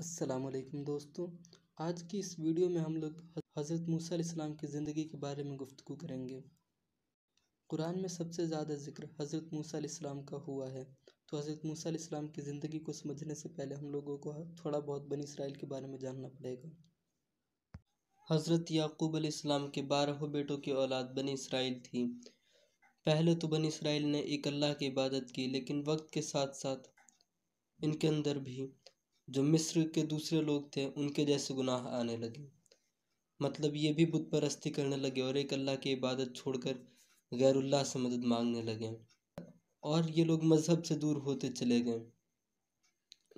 असलकम दोस्तों आज की इस वीडियो में हम लोग हज़रत मूसा इस्लाम की ज़िंदगी के बारे में गुफ्तु करेंगे कुरान में सबसे ज़्यादा जिक्र हज़रत मूसा इस्लाम का हुआ है तो हज़रत मूसा इस्लाम की ज़िंदगी को समझने से पहले हम लोगों को थोड़ा बहुत बनी इसराइल के बारे में जानना पड़ेगा हज़रत याकूब इस्लाम के बारह बेटों की औलाद बनी इसराइल थी पहले तो बनी इसराइल ने एक अल्लाह की इबादत की लेकिन वक्त के साथ साथ इनके अंदर भी जो मिस्र के दूसरे लोग थे उनके जैसे गुनाह आने लगे मतलब ये भी बुत परस्ती करने लगे और एक अल्लाह की इबादत छोड़कर गैरुल्लाह से मदद मांगने लगे और ये लोग मज़हब से दूर होते चले गए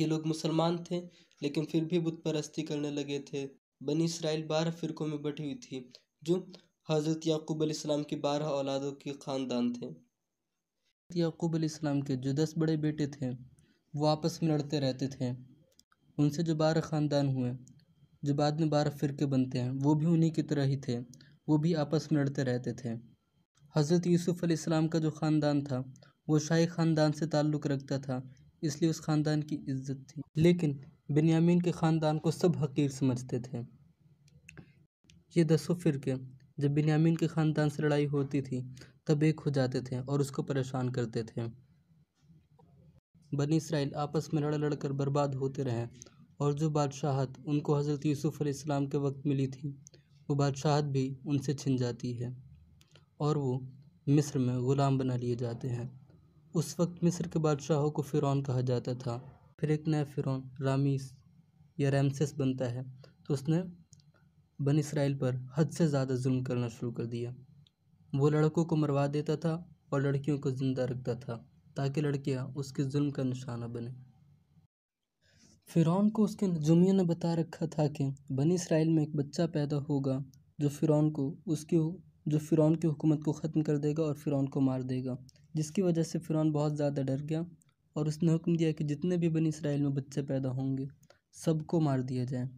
ये लोग मुसलमान थे लेकिन फिर भी बुत परस्ती करने लगे थे बनी इसराइल बारह फ़िरकों में बटी हुई थी जो हज़रत याकूब इस्लाम की बारह औलादों के ख़ानदान थे याकूब इस्लाम के जो दस बड़े बेटे थे वो आपस में लड़ते रहते थे उनसे जो बारह ख़ानदान हुए जो बाद में बारह फ़िरके बनते हैं वो भी उन्हीं की तरह ही थे वो भी आपस में लड़ते रहते थे हज़रत यूसुफ़ अलैहिस्सलाम का जो ख़ानदान था वो शाही ख़ानदान से ताल्लुक़ रखता था इसलिए उस ख़ानदान की इज्जत थी लेकिन बिन्यामीन के ख़ानदान को सब हकीर समझते थे ये दसों फ़िरके जब बिन्यामीन के ख़ानदान से लड़ाई होती थी तब एक हो जाते थे और उसको परेशान करते थे बनी इसराइल आपस में लड़ लड़ कर बर्बाद होते रहे और जो बादशाहत उनको हज़रत यूसुफ़ अलैहिस्सलाम के वक्त मिली थी वो बादशाहत भी उनसे छिन जाती है और वो मिस्र में ग़ुलाम बना लिए जाते हैं उस वक्त मिस्र के बादशाहों को फ़िरौन कहा जाता था फिर एक नया फ़िरौन रामीस या रैमसेस बनता है तो उसने बन इसराइल पर हद से ज़्यादा जुल्म करना शुरू कर दिया वो लड़कों को मरवा देता था और लड़कियों को ज़िंदा रखता था ताकि लड़कियाँ उसके जुल्म का निशाना बने फ़िरौन को उसके जुमियों ने बता रखा था कि बनी इसराइल में एक बच्चा पैदा होगा जो फ़िरौन को उसकी जो फ़िरौन की हुकूमत को ख़त्म कर देगा और फ़िरौन को मार देगा जिसकी वजह से फ़िरौन बहुत ज़्यादा डर गया और उसने हुक्म दिया कि जितने भी बनी इसराइल में बच्चे पैदा होंगे सबको मार दिया जाए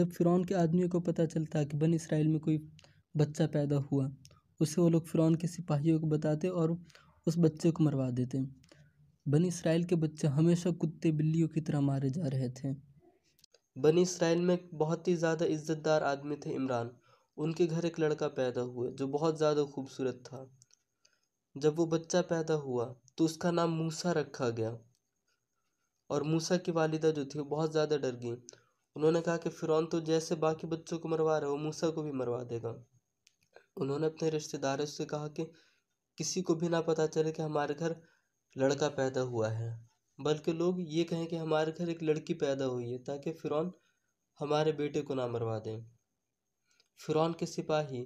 जब फ़िरौन के आदमियों को पता चलता कि बन इसराइल में कोई बच्चा पैदा हुआ उसे वो लोग फ़िरौन के सिपाहियों को बताते और उस बच्चे को मरवा देते बनी इसराइल के बच्चे हमेशा कुत्ते बिल्लियों की तरह मारे जा रहे थे बनी इसराइल में बहुत ही ज़्यादा इज़्ज़तदार आदमी थे इमरान उनके घर एक लड़का पैदा हुआ जो बहुत ज़्यादा खूबसूरत था जब वो बच्चा पैदा हुआ तो उसका नाम मूसा रखा गया और मूसा की वालिदा जो थी वो बहुत ज़्यादा डर गई उन्होंने कहा कि फ़िरौन तो जैसे बाकी बच्चों को मरवा रहा हो मूसा को भी मरवा देगा उन्होंने अपने रिश्तेदारों से कहा कि किसी को भी ना पता चले कि हमारे घर लड़का पैदा हुआ है बल्कि लोग ये कहें कि हमारे घर एक लड़की पैदा हुई है ताकि फ़िरौन हमारे बेटे को ना मरवा दें फ़िरौन के सिपाही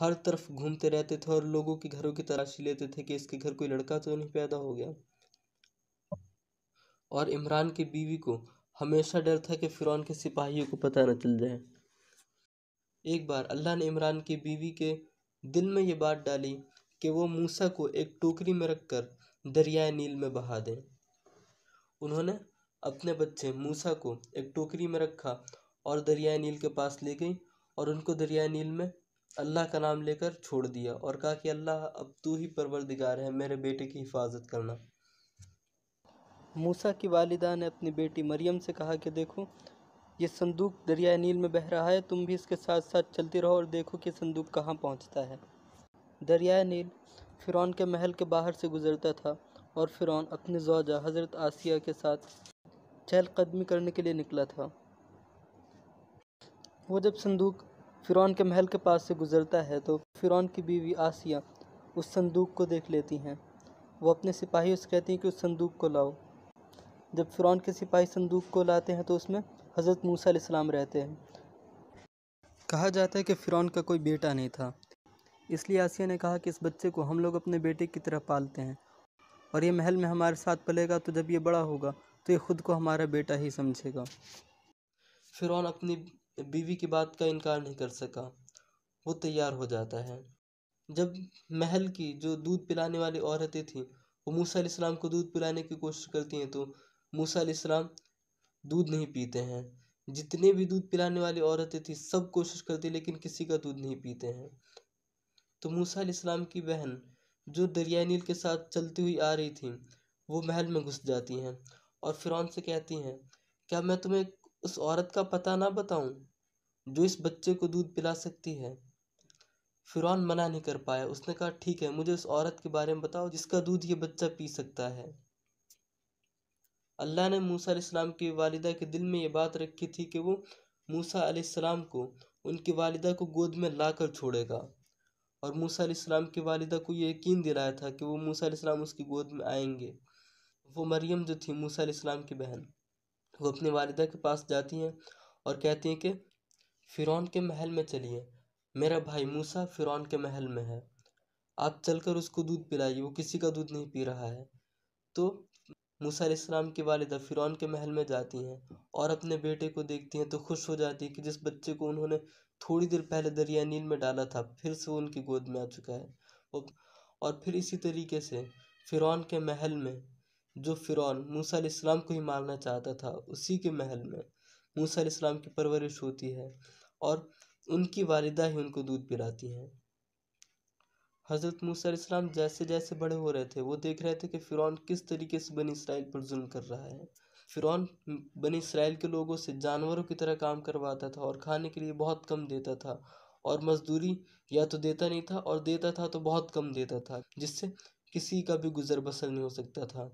हर तरफ घूमते रहते थे और लोगों के घरों की तलाशी लेते थे कि इसके घर कोई लड़का तो नहीं पैदा हो गया और इमरान की बीवी को हमेशा डर था कि फ़िरौन के सिपाहियों को पता न चल जाए एक बार अल्लाह ने इमरान की बीवी के दिल में ये बात डाली कि वो मूसा को एक टोकरी में रखकर दरियाए नील में बहा दें उन्होंने अपने बच्चे मूसा को एक टोकरी में रखा और दरियाए नील के पास ले गई और उनको दरियाए नील में अल्लाह का नाम लेकर छोड़ दिया और कहा कि अल्लाह अब तू ही परवरदिगार है मेरे बेटे की हिफाजत करना मूसा की वालिदा ने अपनी बेटी मरियम से कहा कि देखो ये संदूक दरिया नील में बह रहा है तुम भी इसके साथ साथ चलती रहो और देखो कि संदूक कहाँ पहुँचता है दरियाए नील फ़िरौन के महल के बाहर से गुज़रता था और फ़िरौन अपने जौजा हज़रत आसिया के साथ चहलकदमी करने के लिए निकला था वो जब संदूक फ़िरौन के महल के पास से गुज़रता है तो फ़िरौन की बीवी आसिया उस संदूक को देख लेती हैं वो अपने सिपाहियों से कहती हैं कि उस संदूक को लाओ जब फ़िरौन के सिपाही संदूक को लाते हैं तो उसमें हज़रत मूसा रहते हैं कहा जाता है कि फ़िरौन का कोई बेटा नहीं था इसलिए आसिया ने कहा कि इस बच्चे को हम लोग अपने बेटे की तरह पालते हैं और ये महल में हमारे साथ पलेगा तो जब ये बड़ा होगा तो ये खुद को हमारा बेटा ही समझेगा फिरौन अपनी बीवी की बात का इनकार नहीं कर सका वो तैयार हो जाता है जब महल की जो दूध पिलाने वाली औरतें थीं वो मूसा इस्लाम को दूध पिलाने की कोशिश करती हैं तो मूसा इस्लाम दूध नहीं पीते हैं जितने भी दूध पिलाने वाली औरतें थीं सब कोशिश करती लेकिन किसी का दूध नहीं पीते हैं तो मूसा इस्लाम की बहन जो दरिया नील के साथ चलती हुई आ रही थी वो महल में घुस जाती हैं और फिरौन से कहती हैं क्या मैं तुम्हें उस औरत का पता ना बताऊं जो इस बच्चे को दूध पिला सकती है फिरौन मना नहीं कर पाया उसने कहा ठीक है मुझे उस औरत के बारे में बताओ जिसका दूध ये बच्चा पी सकता है अल्लाह ने मूसा इस्लाम की वालिदा के दिल में ये बात रखी थी कि वो मूसा अलैहिस्सलाम को उनकी वालिदा को गोद में लाकर छोड़ेगा और मूसा इस्लाम की वालिदा को ये यकीन दिलाया था कि वो मूसा इस्लाम उसकी गोद में आएंगे वो मरियम जो थी मूसा इस्लाम की बहन वो अपने वालिदा के पास जाती हैं और कहती हैं कि फ़िरौन के महल में चलिए मेरा भाई मूसा फ़िरौन के महल में है आप चलकर उसको दूध पिलाइए वो किसी का दूध नहीं पी रहा है तो मूसा इस्लाम की वालदा फ़िरौन के महल में जाती हैं और अपने बेटे को देखती हैं तो खुश हो जाती हैं कि जिस बच्चे को उन्होंने थोड़ी देर पहले दरिया नील में डाला था फिर से वो उनकी गोद में आ चुका है और फिर इसी तरीके से फ़िरौन के महल में जो फ़िरौन मूसा इस्लाम को ही मारना चाहता था उसी के महल में मूसा इस्लाम की परवरिश होती है और उनकी वालदा ही उनको दूध पिलाती हैं हज़रत मूसम जैसे जैसे बड़े हो रहे थे वो देख रहे थे कि फ़िरौन किस तरीके से बनी इसराइल पर जुल्म कर रहा है फ़िरौन बनी इसराइल के लोगों से जानवरों की तरह काम करवाता था और खाने के लिए बहुत कम देता था और मजदूरी या तो देता नहीं था और देता था तो बहुत कम देता था जिससे किसी का भी गुजर बसर नहीं हो सकता था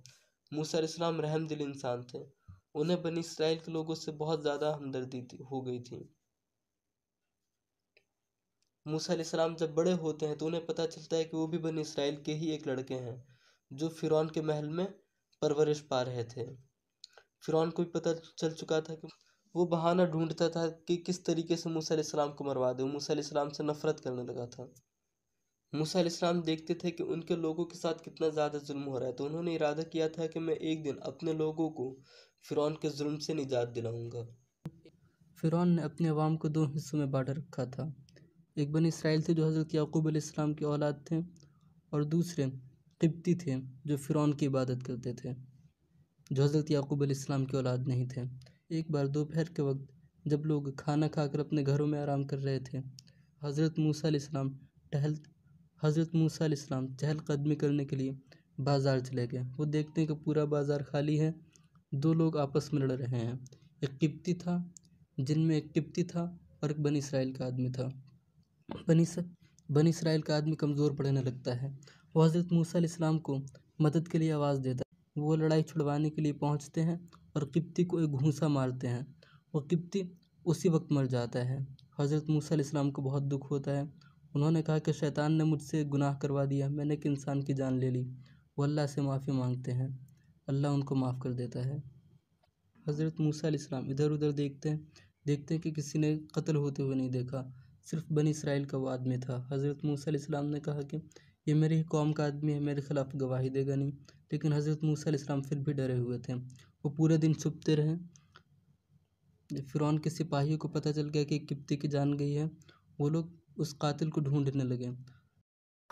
मूसर इस्लाम रहमदिल इंसान थे उन्हें बनी इसराइल के लोगों से बहुत ज़्यादा हमदर्दी हो गई थी मूसा सलाम जब बड़े होते हैं तो उन्हें पता चलता है कि वो भी बनी इसराइल के ही एक लड़के हैं जो फ़िरौन के महल में परवरिश पा रहे थे फ़िरौन को भी पता चल चुका था कि वो बहाना ढूंढता था कि किस तरीके से मूसा सलाम को मरवा दे मूसा सलाम से नफरत करने लगा था मूसा सलाम देखते थे कि उनके लोगों के साथ कितना ज़्यादा जुल्म हो रहा है तो उन्होंने इरादा किया था कि मैं एक दिन अपने लोगों को फ़िरौन के जुल्म से निजात दिलाऊंगा फ़िरौन ने अपने अवाम को दो हिस्सों में बांट रखा था एक बन इसराइल थे जो हज़रत याकूब अलैहिस्सलाम की औलाद थे और दूसरे किब्ती थे जो फ़िरौन की इबादत करते थे जो हज़रत याकूब अलैहिस्सलाम की औलाद नहीं थे एक बार दोपहर के वक्त जब लोग खाना खाकर अपने घरों में आराम कर रहे थे हज़रत मूसा टहल हज़रत मूसा अलैहिस्सलाम चहलकदमी करने के लिए बाज़ार चले गए वो देखते हैं कि पूरा बाज़ार खाली है दो लोग आपस में लड़ रहे हैं एक किब्ती था जिनमें एक किब्ती था और एक बन इसराइल का आदमी था बनी बन इसराइल का आदमी कमज़ोर पड़ने लगता है वह हज़रत मूसा इस्लाम को मदद के लिए आवाज़ देता है वो लड़ाई छुड़वाने के लिए पहुँचते हैं और किप्ती को एक घूसा मारते हैं और किप्ती उसी वक्त मर जाता है हज़रत मूसा इस्लाम को बहुत दुख होता है उन्होंने कहा कि शैतान ने मुझसे गुनाह करवा दिया मैंने एक इंसान की जान ले ली वो अल्लाह से माफ़ी मांगते हैं अल्लाह उनको माफ़ कर देता है हज़रत मूसा इस्लाम इधर उधर देखते हैं देखते हैं कि किसी ने कत्ल होते हुए नहीं देखा सिर्फ बन इसराइल का वो आदमी था हज़रत मूसा ने कहा कि ये मेरे ही कौम का आदमी है मेरे खिलाफ गवाही देगा नहीं लेकिन हज़रत मूसा फिर भी डरे हुए थे वो पूरे दिन छुपते रहे फिरौन के सिपाहियों को पता चल गया कि किप्ती की जान गई है वो लोग उस कातिल को ढूंढने लगे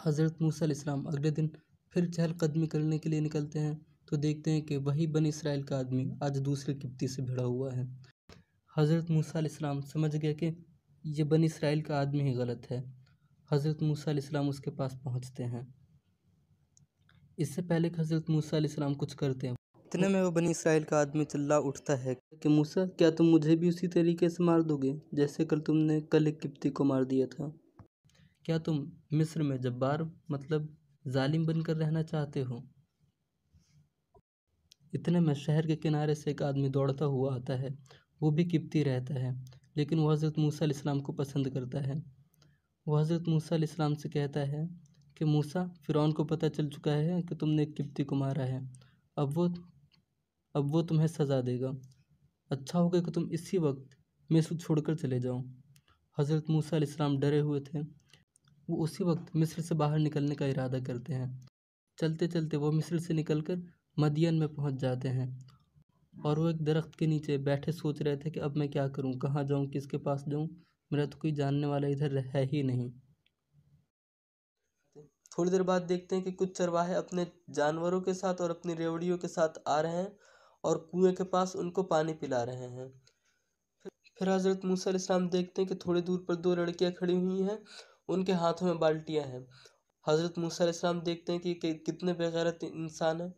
हज़रत मूसा अगले दिन फिर चहलकदमी करने के लिए निकलते हैं तो देखते हैं कि वही बन इसराइल का आदमी आज दूसरे किप्ती से भिड़ा हुआ है हज़रत मूसा समझ गया कि ये बन इसराइल का आदमी ही गलत है हज़रत मूसा इस्लाम उसके पास पहुँचते हैं इससे पहले कि हज़रत मूसा इस्लाम कुछ करते हैं इतने में वो बनी इसराइल का आदमी चिल्ला उठता है कि मूसा क्या तुम मुझे भी उसी तरीके से मार दोगे जैसे कल तुमने कल एक किप्ती को मार दिया था क्या तुम मिस्र में जब्बार मतलब जालिम बनकर रहना चाहते हो इतने में शहर के किनारे से एक आदमी दौड़ता हुआ आता है वो भी किप्ती रहता है लेकिन वह हज़रत मूसा इस्लाम को पसंद करता है वह हज़रत मूसा इस्लाम से कहता है कि मूसा फ़िरौन को पता चल चुका है कि तुमने एक किप्ती को मारा है अब वो अब वो तुम्हें सज़ा देगा अच्छा होगा कि तुम इसी वक्त मिस्र छोड़कर चले जाओ हज़रत मूसा इस्लाम डरे हुए थे वो उसी वक्त मिस्र से बाहर निकलने का इरादा करते हैं चलते चलते वो मिस्र से निकलकर मदियन में पहुंच जाते हैं और वो एक दरख्त के नीचे बैठे सोच रहे थे कि अब मैं क्या करूं कहाँ जाऊं किसके पास जाऊं मेरा तो कोई जानने वाला इधर है ही नहीं थोड़ी देर बाद देखते हैं कि कुछ चरवाहे अपने जानवरों के साथ और अपनी रेवड़ियों के साथ आ रहे हैं और कुएं के पास उनको पानी पिला रहे हैं फिर हज़रत मूसा इस्लाम देखते हैं कि थोड़ी दूर पर दो लड़कियां खड़ी हुई हैं उनके हाथों में बाल्टियां हैं हज़रत मूसा इस्लाम देखते हैं कि कितने बेगैरत इंसान हैं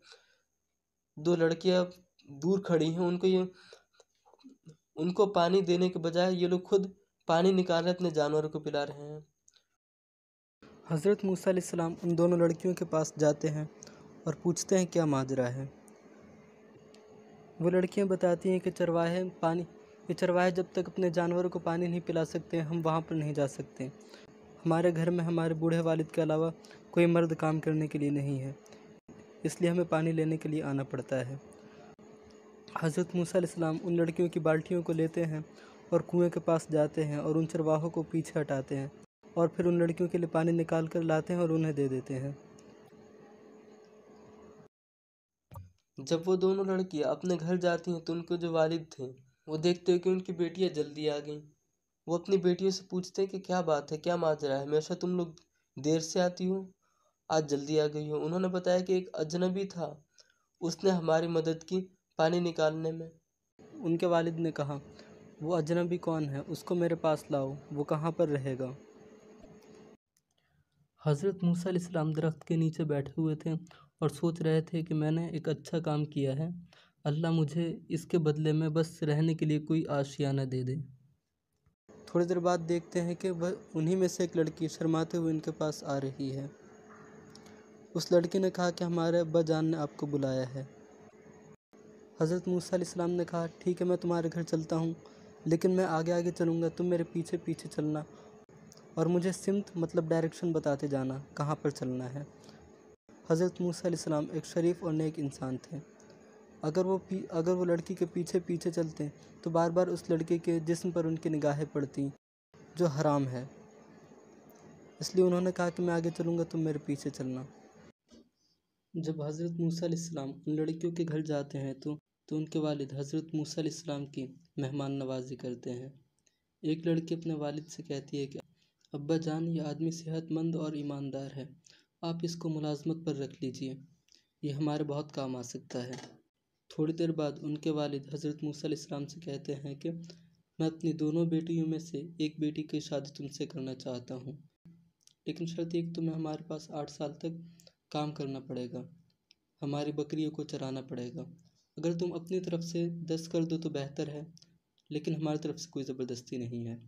दो लड़कियां दूर खड़ी हैं उनको ये उनको पानी देने के बजाय ये लोग खुद पानी निकाल रहे अपने जानवरों को पिला रहे हैं हज़रत मूसीम उन दोनों लड़कियों के पास जाते हैं और पूछते हैं क्या माजरा है वो लड़कियां बताती हैं कि चरवाहे पानी ये चरवाहे जब तक अपने जानवरों को पानी नहीं पिला सकते हम वहाँ पर नहीं जा सकते हमारे घर में हमारे बूढ़े वालिद के अलावा कोई मर्द काम करने के लिए नहीं है इसलिए हमें पानी लेने के लिए आना पड़ता है हज़रत मूसा उन लड़कियों की बाल्टियों को लेते हैं और कुएं के पास जाते हैं और उन चरवाहों को पीछे हटाते हैं और फिर उन लड़कियों के लिए पानी निकाल कर लाते हैं और उन्हें दे देते हैं जब वो दोनों लड़कियां अपने घर जाती हैं तो उनके जो वालिद थे वो देखते हुए कि उनकी बेटियां जल्दी आ गईं वो अपनी बेटियों से पूछते हैं कि क्या बात है क्या माजरा है हमेशा तुम लोग देर से आती हो आज जल्दी आ गई हो उन्होंने बताया कि एक अजनबी था उसने हमारी मदद की पानी निकालने में उनके वालिद ने कहा वो अजनबी कौन है उसको मेरे पास लाओ वो कहाँ पर रहेगा हज़रत मूसा इस्लाम दरख्त के नीचे बैठे हुए थे और सोच रहे थे कि मैंने एक अच्छा काम किया है अल्लाह मुझे इसके बदले में बस रहने के लिए कोई आशियाना दे दे थोड़ी देर बाद देखते हैं कि वह उन्हीं में से एक लड़की शर्माते हुए इनके पास आ रही है उस लड़की ने कहा कि हमारे अब्बा जान ने आपको बुलाया है हज़रत मूसा ने कहा ठीक है मैं तुम्हारे घर चलता हूँ लेकिन मैं आगे आगे चलूँगा तुम मेरे पीछे पीछे चलना और मुझे सिमत मतलब डायरेक्शन बताते जाना कहाँ पर चलना है हज़रत मूसा एक शरीफ और नेक इंसान थे अगर वो पी अगर वो लड़की के पीछे पीछे चलते तो बार बार उस लड़के के जिस्म पर उनकी निगाहें पड़ती जो हराम है इसलिए उन्होंने कहा कि मैं आगे चलूँगा तुम मेरे पीछे चलना जब हज़रत मूसा उन लड़कियों के घर जाते हैं तो तो उनके वालिद हज़रत मूसा इस्लाम की मेहमान नवाजी करते हैं एक लड़की अपने वालिद से कहती है कि अब्बा जान ये आदमी सेहतमंद और ईमानदार है आप इसको मुलाजमत पर रख लीजिए यह हमारे बहुत काम आ सकता है थोड़ी देर बाद उनके वालिद हज़रत मूसा इस्लाम से कहते हैं कि मैं अपनी दोनों बेटियों में से एक बेटी की शादी तुमसे करना चाहता हूँ लेकिन शर्त एक तुम्हें हमारे पास आठ साल तक काम करना पड़ेगा हमारी बकरियों को चराना पड़ेगा अगर तुम अपनी तरफ से दस कर दो तो बेहतर है लेकिन हमारी तरफ से कोई ज़बरदस्ती नहीं है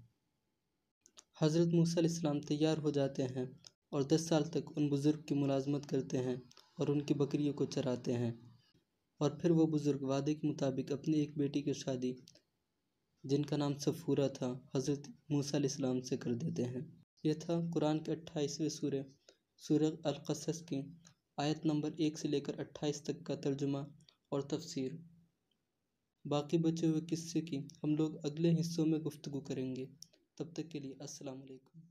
हज़रत मूसा इस्लाम तैयार हो जाते हैं और दस साल तक उन बुज़ुर्ग की मुलाजमत करते हैं और उनकी बकरियों को चराते हैं और फिर वो बुज़ुर्ग वादे के मुताबिक अपनी एक बेटी की शादी जिनका नाम सफूरा था हज़रत मूसा इस्लाम से कर देते हैं यह था कुरान के अट्ठाईसवें सूर्य सूर्य अलकसस की आयत नंबर एक से लेकर अट्ठाईस तक का तर्जुमा और तफसीर बाकी बचे हुए किस्से की हम लोग अगले हिस्सों में गुफ्तु करेंगे तब तक के लिए अस्सलाम वालेकुम